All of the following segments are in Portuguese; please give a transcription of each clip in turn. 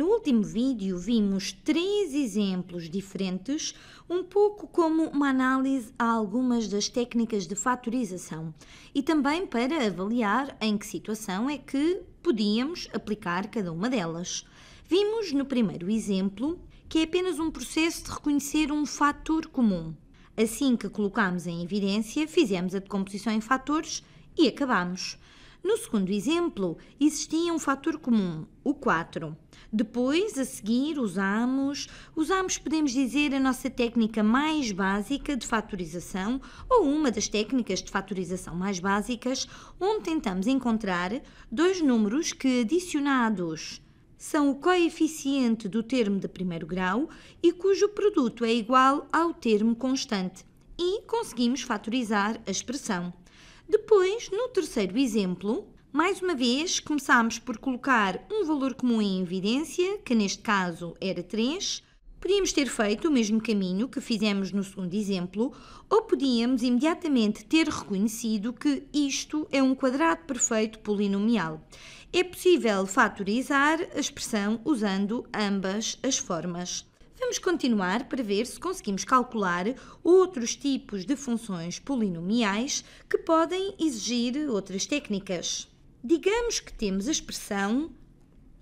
No último vídeo vimos três exemplos diferentes, um pouco como uma análise a algumas das técnicas de fatorização e também para avaliar em que situação é que podíamos aplicar cada uma delas. Vimos no primeiro exemplo que é apenas um processo de reconhecer um fator comum. Assim que colocámos em evidência, fizemos a decomposição em fatores e acabámos. No segundo exemplo, existia um fator comum, o 4. Depois, a seguir, usamos, usamos, podemos dizer, a nossa técnica mais básica de fatorização ou uma das técnicas de fatorização mais básicas, onde tentamos encontrar dois números que, adicionados, são o coeficiente do termo de primeiro grau e cujo produto é igual ao termo constante e conseguimos fatorizar a expressão. Depois, no terceiro exemplo, mais uma vez começámos por colocar um valor comum em evidência, que neste caso era 3. Podíamos ter feito o mesmo caminho que fizemos no segundo exemplo, ou podíamos imediatamente ter reconhecido que isto é um quadrado perfeito polinomial. É possível fatorizar a expressão usando ambas as formas. Podemos continuar para ver se conseguimos calcular outros tipos de funções polinomiais que podem exigir outras técnicas. Digamos que temos a expressão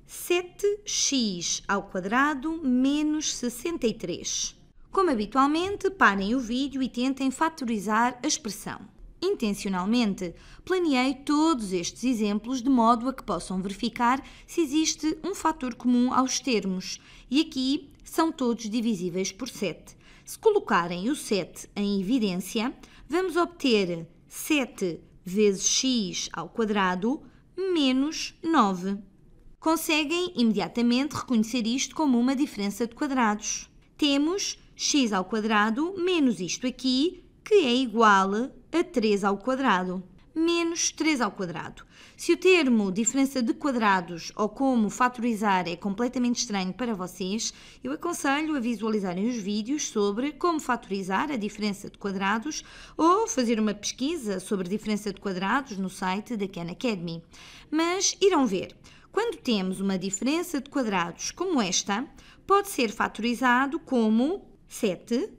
7x ao quadrado menos 63. Como habitualmente, parem o vídeo e tentem fatorizar a expressão intencionalmente. Planeei todos estes exemplos de modo a que possam verificar se existe um fator comum aos termos, e aqui são todos divisíveis por 7. Se colocarem o 7 em evidência, vamos obter 7 vezes x ao quadrado menos 9. Conseguem imediatamente reconhecer isto como uma diferença de quadrados. Temos x ao quadrado menos isto aqui que é igual a 3 ao quadrado, menos 3 ao quadrado. Se o termo diferença de quadrados ou como fatorizar é completamente estranho para vocês, eu aconselho a visualizarem os vídeos sobre como fatorizar a diferença de quadrados ou fazer uma pesquisa sobre diferença de quadrados no site da Khan Academy. Mas irão ver, quando temos uma diferença de quadrados como esta, pode ser fatorizado como 7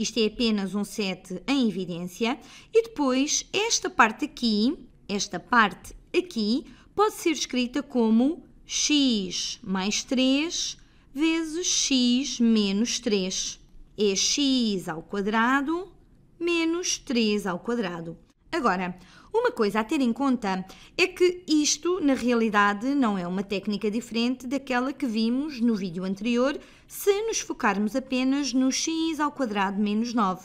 isto é apenas um 7 em evidência. E depois, esta parte aqui, esta parte aqui, pode ser escrita como x mais 3 vezes x menos 3. É x ao quadrado menos 3 ao quadrado. Agora, uma coisa a ter em conta é que isto, na realidade, não é uma técnica diferente daquela que vimos no vídeo anterior, se nos focarmos apenas no x ao quadrado menos 9.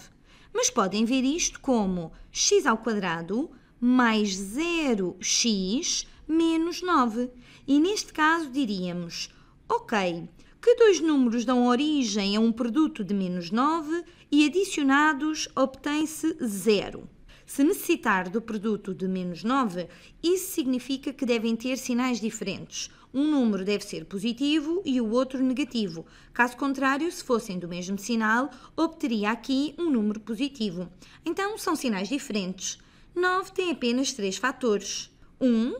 Mas podem ver isto como x ao quadrado mais 0x menos 9. E neste caso diríamos, ok, que dois números dão origem a um produto de menos 9 e adicionados obtém-se zero. Se necessitar do produto de menos 9, isso significa que devem ter sinais diferentes. Um número deve ser positivo e o outro negativo. Caso contrário, se fossem do mesmo sinal, obteria aqui um número positivo. Então, são sinais diferentes. 9 tem apenas três fatores. 1,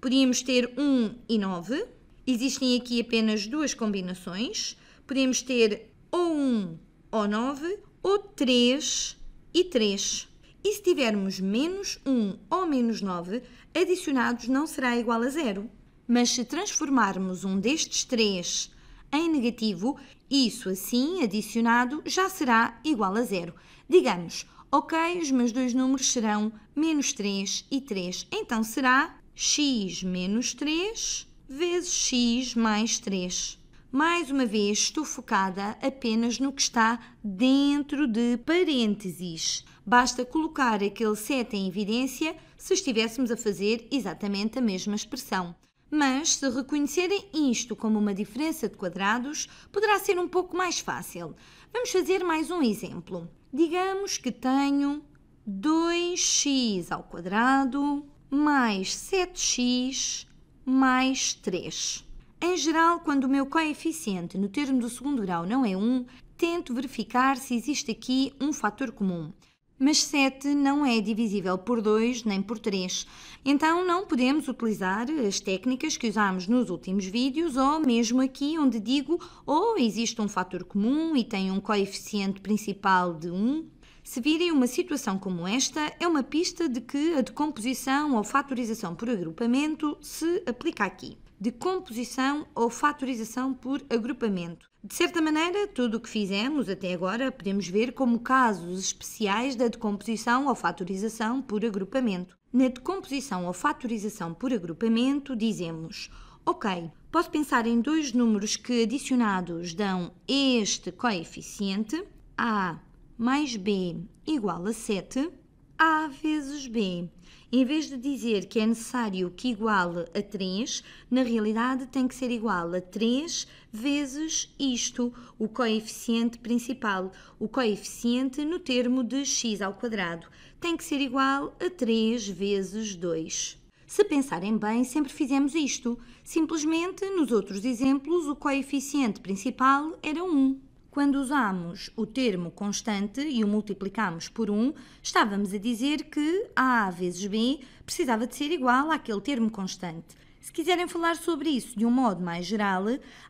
podíamos ter 1 e 9. Existem aqui apenas duas combinações. Podemos ter ou 1 ou 9 ou 3 e 3 e se tivermos menos 1 ou menos 9, adicionados não será igual a zero. Mas se transformarmos um destes três em negativo, isso assim, adicionado, já será igual a zero. Digamos, ok, os meus dois números serão menos 3 e 3, então será x menos 3 vezes x mais 3 mais uma vez estou focada apenas no que está dentro de parênteses. Basta colocar aquele set em evidência se estivéssemos a fazer exatamente a mesma expressão. Mas, se reconhecerem isto como uma diferença de quadrados, poderá ser um pouco mais fácil. Vamos fazer mais um exemplo. Digamos que tenho 2x ao quadrado mais 7x mais 3. Em geral, quando o meu coeficiente no termo do segundo grau não é 1, tento verificar se existe aqui um fator comum. Mas 7 não é divisível por 2 nem por 3, então não podemos utilizar as técnicas que usámos nos últimos vídeos ou mesmo aqui onde digo ou existe um fator comum e tem um coeficiente principal de 1. Se virem uma situação como esta, é uma pista de que a decomposição ou fatorização por agrupamento se aplica aqui de composição ou fatorização por agrupamento. De certa maneira, tudo o que fizemos até agora podemos ver como casos especiais da decomposição ou fatorização por agrupamento. Na decomposição ou fatorização por agrupamento, dizemos: Ok, posso pensar em dois números que adicionados dão este coeficiente, A mais B igual a 7, A vezes B em vez de dizer que é necessário que iguale a 3, na realidade tem que ser igual a 3 vezes isto, o coeficiente principal. O coeficiente no termo de x ao quadrado tem que ser igual a 3 vezes 2. Se pensarem bem, sempre fizemos isto. Simplesmente, nos outros exemplos, o coeficiente principal era 1 quando usamos o termo constante e o multiplicamos por 1, estávamos a dizer que A vezes B precisava de ser igual àquele termo constante. Se quiserem falar sobre isso de um modo mais geral,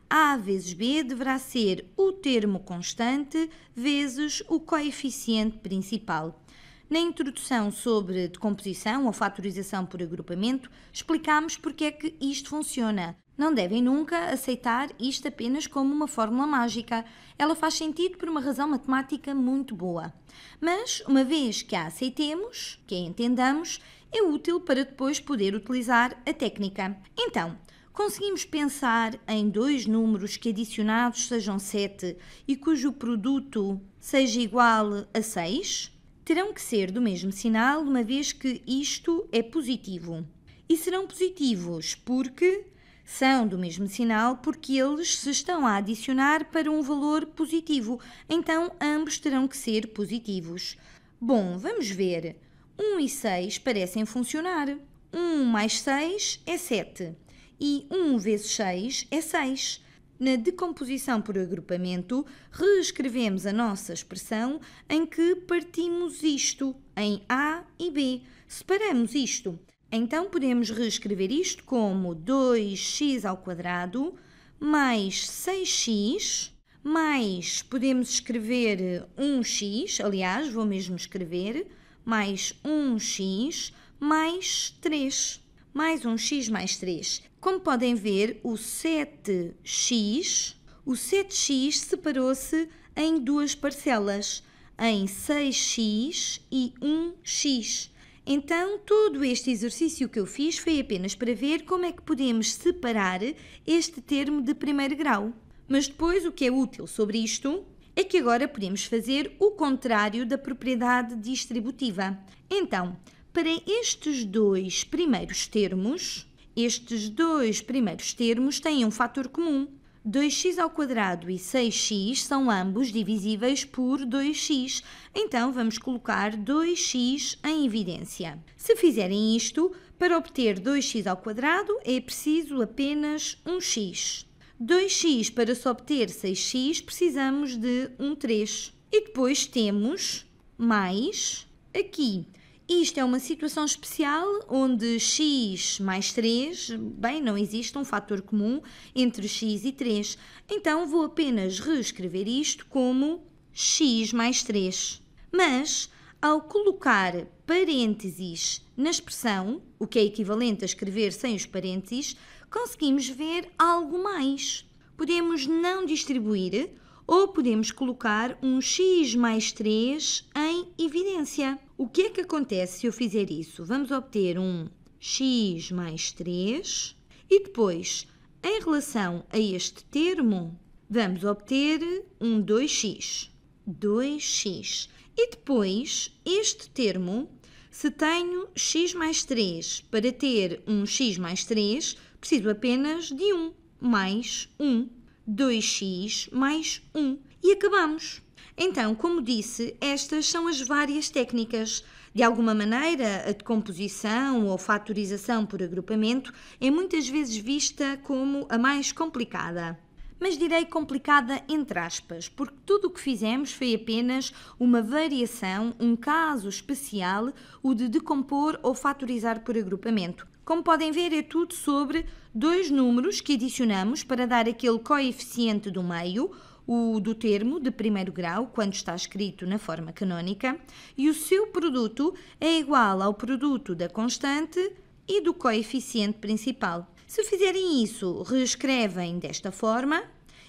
A vezes B deverá ser o termo constante vezes o coeficiente principal. Na introdução sobre decomposição ou fatorização por agrupamento, explicámos porque é que isto funciona. Não devem nunca aceitar isto apenas como uma fórmula mágica. Ela faz sentido por uma razão matemática muito boa. Mas, uma vez que a aceitemos, que a entendamos, é útil para depois poder utilizar a técnica. Então, conseguimos pensar em dois números que adicionados sejam 7 e cujo produto seja igual a 6? Terão que ser do mesmo sinal, uma vez que isto é positivo. E serão positivos porque são do mesmo sinal porque eles se estão a adicionar para um valor positivo, então ambos terão que ser positivos. Bom, vamos ver. 1 e 6 parecem funcionar. 1 mais 6 é 7 e 1 vezes 6 é 6. Na decomposição por agrupamento, reescrevemos a nossa expressão em que partimos isto em A e B. Separamos isto. Então podemos reescrever isto como 2x ao quadrado mais 6x mais podemos escrever 1x, aliás, vou mesmo escrever mais 1x mais 3. Mais 1x mais 3. Como podem ver, o 7x, o 7x separou-se em duas parcelas, em 6x e 1x. Então, todo este exercício que eu fiz foi apenas para ver como é que podemos separar este termo de primeiro grau. Mas depois, o que é útil sobre isto é que agora podemos fazer o contrário da propriedade distributiva. Então, para estes dois primeiros termos, estes dois primeiros termos têm um fator comum. 2x ao quadrado e 6x são ambos divisíveis por 2x, então vamos colocar 2x em evidência. Se fizerem isto, para obter 2x ao quadrado é preciso apenas 1x. 2x para se obter 6x precisamos de um 3. E depois temos mais aqui isto é uma situação especial onde x mais 3, bem, não existe um fator comum entre x e 3. Então vou apenas reescrever isto como x mais 3. Mas, ao colocar parênteses na expressão, o que é equivalente a escrever sem os parênteses, conseguimos ver algo mais. Podemos não distribuir ou podemos colocar um x mais 3 em evidência. O que é que acontece se eu fizer isso? Vamos obter um x mais 3 e depois, em relação a este termo, vamos obter um 2x. 2x. E depois, este termo, se tenho x mais 3 para ter um x mais 3, preciso apenas de 1 mais 1. 2x mais 1. E acabamos. Então, como disse, estas são as várias técnicas. De alguma maneira, a decomposição ou fatorização por agrupamento é muitas vezes vista como a mais complicada. Mas direi complicada entre aspas, porque tudo o que fizemos foi apenas uma variação, um caso especial, o de decompor ou fatorizar por agrupamento. Como podem ver, é tudo sobre dois números que adicionamos para dar aquele coeficiente do meio o do termo de primeiro grau, quando está escrito na forma canónica, e o seu produto é igual ao produto da constante e do coeficiente principal. Se fizerem isso, reescrevem desta forma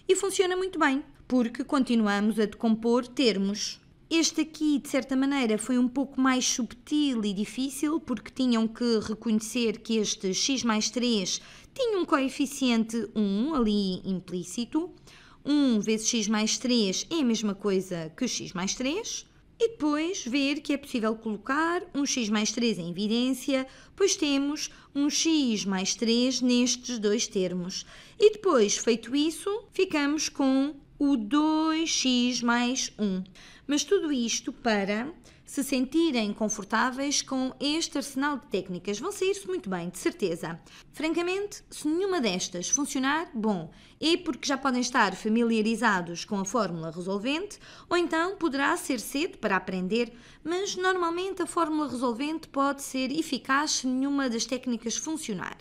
e funciona muito bem, porque continuamos a decompor termos. Este aqui, de certa maneira, foi um pouco mais subtil e difícil, porque tinham que reconhecer que este x mais 3 tinha um coeficiente 1 ali implícito. 1 vezes x mais 3 é a mesma coisa que x mais 3, e depois ver que é possível colocar um x mais 3 em evidência, pois temos um x mais 3 nestes dois termos. E depois, feito isso, ficamos com o 2x mais 1. Mas tudo isto para se sentirem confortáveis com este arsenal de técnicas, vão sair-se muito bem, de certeza. Francamente, se nenhuma destas funcionar, bom, é porque já podem estar familiarizados com a fórmula resolvente, ou então poderá ser cedo para aprender, mas normalmente a fórmula resolvente pode ser eficaz se nenhuma das técnicas funcionar.